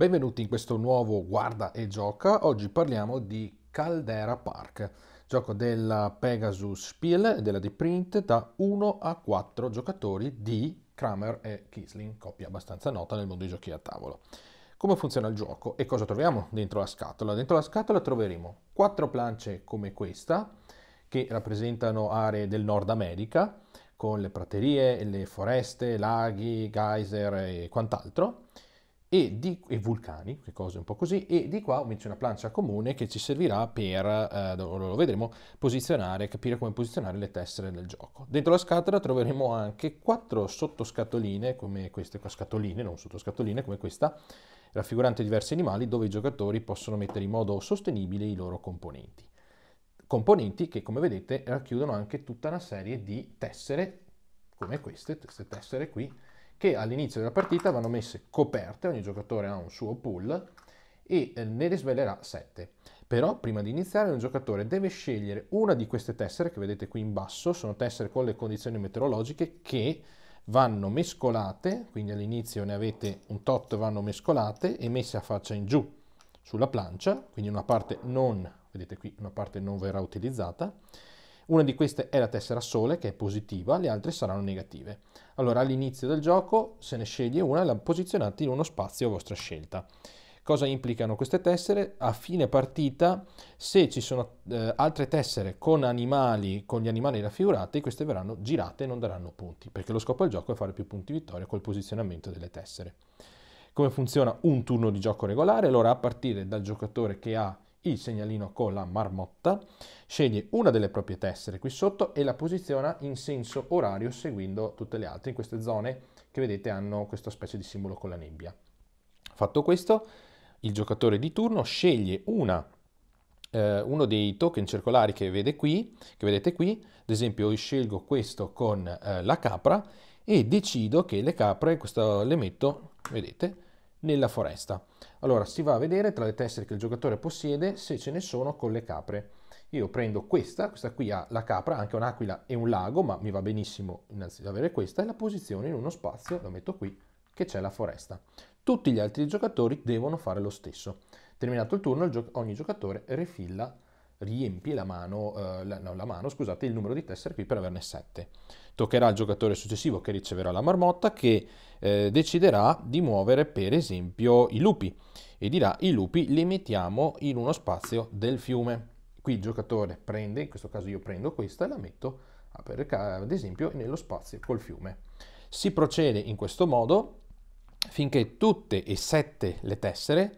Benvenuti in questo nuovo Guarda e Gioca. Oggi parliamo di Caldera Park, gioco della Pegasus Spiel e della di Print da 1 a 4 giocatori di Kramer e Kisling, coppia abbastanza nota nel mondo dei giochi a tavolo. Come funziona il gioco e cosa troviamo dentro la scatola? Dentro la scatola troveremo quattro planche come questa, che rappresentano aree del Nord America, con le praterie, le foreste, laghi, geyser e quant'altro e, di, e vulcani, che cose un po' così, e di qua invece una plancia comune che ci servirà per, eh, lo vedremo, posizionare, capire come posizionare le tessere del gioco. Dentro la scatola troveremo anche quattro sottoscatoline, come queste qua, scatoline, non sottoscatoline, come questa, raffigurante diversi animali dove i giocatori possono mettere in modo sostenibile i loro componenti. Componenti che, come vedete, racchiudono anche tutta una serie di tessere, come queste, queste tessere qui, che all'inizio della partita vanno messe coperte, ogni giocatore ha un suo pool e eh, ne risvelerà 7. Però prima di iniziare un giocatore deve scegliere una di queste tessere che vedete qui in basso, sono tessere con le condizioni meteorologiche che vanno mescolate, quindi all'inizio ne avete un tot vanno mescolate e messe a faccia in giù sulla plancia, quindi una parte non, vedete qui, una parte non verrà utilizzata una di queste è la tessera sole, che è positiva, le altre saranno negative. Allora all'inizio del gioco se ne sceglie una e la posizionate in uno spazio a vostra scelta. Cosa implicano queste tessere? A fine partita, se ci sono eh, altre tessere con animali, con gli animali raffigurati, queste verranno girate e non daranno punti, perché lo scopo del gioco è fare più punti vittoria col posizionamento delle tessere. Come funziona un turno di gioco regolare? Allora, a partire dal giocatore che ha il segnalino con la marmotta, sceglie una delle proprie tessere qui sotto e la posiziona in senso orario seguendo tutte le altre in queste zone che vedete hanno questa specie di simbolo con la nebbia. Fatto questo, il giocatore di turno sceglie una, eh, uno dei token circolari che, vede qui, che, vedete qui, ad esempio io scelgo questo con eh, la capra e decido che le capre, questo le metto, vedete, nella foresta. Allora si va a vedere tra le tessere che il giocatore possiede se ce ne sono con le capre. Io prendo questa, questa qui ha la capra, anche un'aquila e un lago, ma mi va benissimo innanzitutto avere questa e la posiziono in uno spazio, lo metto qui, che c'è la foresta. Tutti gli altri giocatori devono fare lo stesso. Terminato il turno, ogni giocatore refilla riempi la mano, eh, la, no, la mano, scusate, il numero di tessere qui per averne 7. Toccherà al giocatore successivo che riceverà la marmotta che eh, deciderà di muovere per esempio i lupi e dirà i lupi li mettiamo in uno spazio del fiume. Qui il giocatore prende, in questo caso io prendo questa e la metto ah, per, ad esempio nello spazio col fiume. Si procede in questo modo finché tutte e sette le tessere,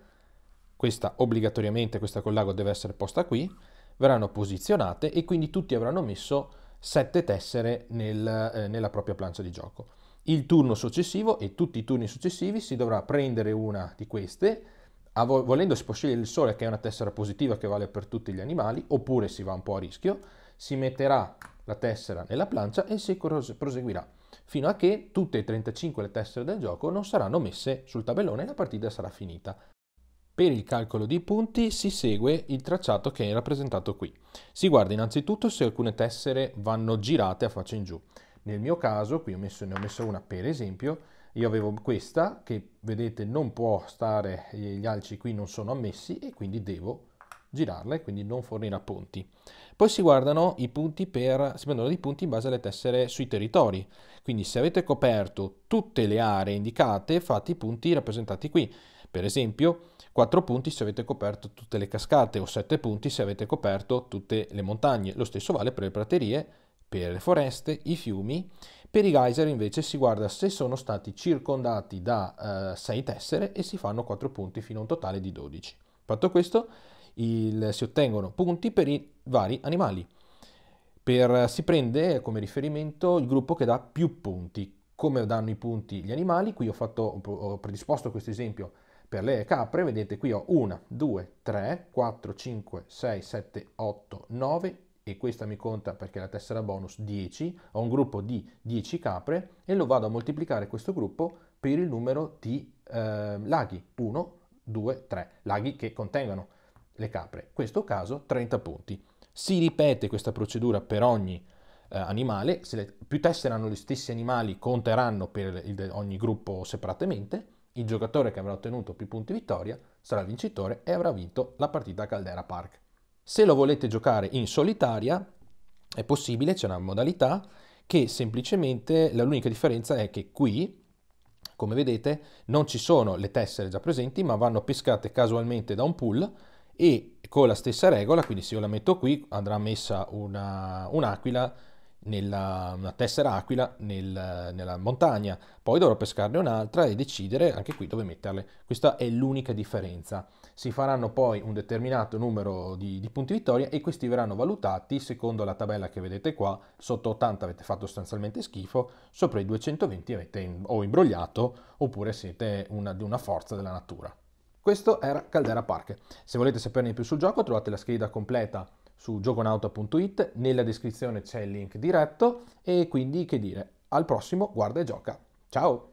questa obbligatoriamente, questa col lago deve essere posta qui, verranno posizionate e quindi tutti avranno messo 7 tessere nel, eh, nella propria plancia di gioco. Il turno successivo e tutti i turni successivi si dovrà prendere una di queste, vo- volendo si può scegliere il sole che è una tessera positiva che vale per tutti gli animali, oppure si va un po' a rischio, si metterà la tessera nella plancia e si proseguirà fino a che tutte e 35 le tessere del gioco non saranno messe sul tabellone e la partita sarà finita. Per il calcolo dei punti si segue il tracciato che è rappresentato qui. Si guarda innanzitutto se alcune tessere vanno girate a faccia in giù. Nel mio caso, qui ho messo, ne ho messo una per esempio, io avevo questa che vedete non può stare, eh, gli alci qui non sono ammessi e quindi devo girarla e quindi non fornirà punti. Poi si guardano i punti per, si prendono dei punti in base alle tessere sui territori. Quindi se avete coperto tutte le aree indicate, fate i punti rappresentati qui. Per esempio, 4 punti se avete coperto tutte le cascate o 7 punti se avete coperto tutte le montagne. Lo stesso vale per le praterie, per le foreste, i fiumi. Per i geyser invece si guarda se sono stati circondati da eh, 6 tessere e si fanno 4 punti fino a un totale di 12. Fatto questo, il, si ottengono punti per i vari animali. Per, si prende come riferimento il gruppo che dà più punti. Come danno i punti gli animali? Qui ho, fatto, ho predisposto questo esempio per le capre, vedete qui ho 1, 2, 3, 4, 5, 6, 7, 8, 9 e questa mi conta perché la tessera bonus 10, ho un gruppo di 10 capre e lo vado a moltiplicare questo gruppo per il numero di eh, laghi, 1, 2, 3, laghi che contengono le capre, in questo caso 30 punti. Si ripete questa procedura per ogni eh, animale, se le, più tessere hanno gli stessi animali conteranno per il, ogni gruppo separatamente, il giocatore che avrà ottenuto più punti vittoria sarà il vincitore e avrà vinto la partita a Caldera Park. Se lo volete giocare in solitaria, è possibile, c'è una modalità che semplicemente l'unica differenza è che qui come vedete non ci sono le tessere già presenti ma vanno pescate casualmente da un pool e con la stessa regola quindi se io la metto qui andrà messa un'aquila un nella una tessera aquila nel, nella montagna, poi dovrò pescarne un'altra e decidere anche qui dove metterle. Questa è l'unica differenza. Si faranno poi un determinato numero di, di punti vittoria e questi verranno valutati secondo la tabella che vedete qua. Sotto 80 avete fatto sostanzialmente schifo, sopra i 220 avete in, o imbrogliato oppure siete una, di una forza della natura. Questo era Caldera Park. Se volete saperne più sul gioco trovate la scheda completa su gioconauta.it, nella descrizione c'è il link diretto e quindi che dire, al prossimo guarda e gioca. Ciao!